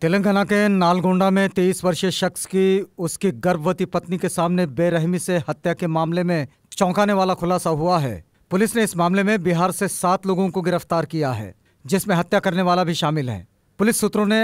तेलंगाना के नालगोंडा में 23 वर्षीय शख्स की उसकी गर्भवती पत्नी के सामने बेरहमी से हत्या के मामले में चौंकाने वाला खुलासा हुआ है पुलिस ने इस मामले में बिहार से सात लोगों को गिरफ्तार किया है जिसमें हत्या करने वाला भी शामिल है पुलिस सूत्रों ने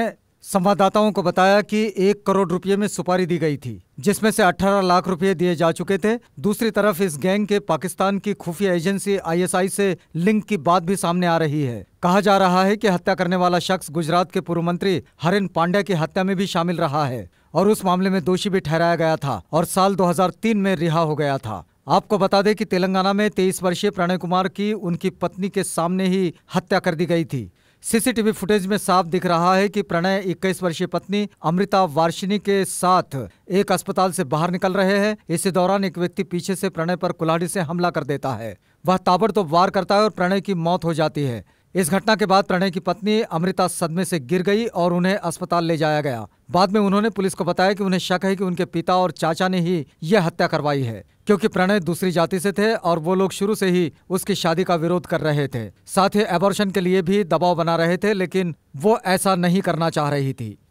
संवाददाताओं को बताया कि एक करोड़ रुपए में सुपारी दी गई थी जिसमें से 18 लाख रुपए दिए जा चुके थे दूसरी तरफ इस गैंग के पाकिस्तान की खुफिया एजेंसी आईएसआई से लिंक की बात भी सामने आ रही है कहा जा रहा है कि हत्या करने वाला शख्स गुजरात के पूर्व मंत्री हरिन पांड्या की हत्या में भी शामिल रहा है और उस मामले में दोषी भी ठहराया गया था और साल दो में रिहा हो गया था आपको बता दें कि तेलंगाना में 23 वर्षीय प्रणय कुमार की उनकी पत्नी के सामने ही हत्या कर दी गई थी सीसीटीवी फुटेज में साफ दिख रहा है कि प्रणय 21 वर्षीय पत्नी अमृता वार्षिनी के साथ एक अस्पताल से बाहर निकल रहे हैं इसी दौरान एक व्यक्ति पीछे से प्रणय पर कुल्हाड़ी से हमला कर देता है वह ताबड़तोब वार करता है और प्रणय की मौत हो जाती है इस घटना के बाद प्रणय की पत्नी अमृता सदमे से गिर गई और उन्हें अस्पताल ले जाया गया बाद में उन्होंने पुलिस को बताया कि उन्हें शक है कि उनके पिता और चाचा ने ही यह हत्या करवाई है क्योंकि प्रणय दूसरी जाति से थे और वो लोग शुरू से ही उसकी शादी का विरोध कर रहे थे साथ ही एबॉर्शन के लिए भी दबाव बना रहे थे लेकिन वो ऐसा नहीं करना चाह रही थी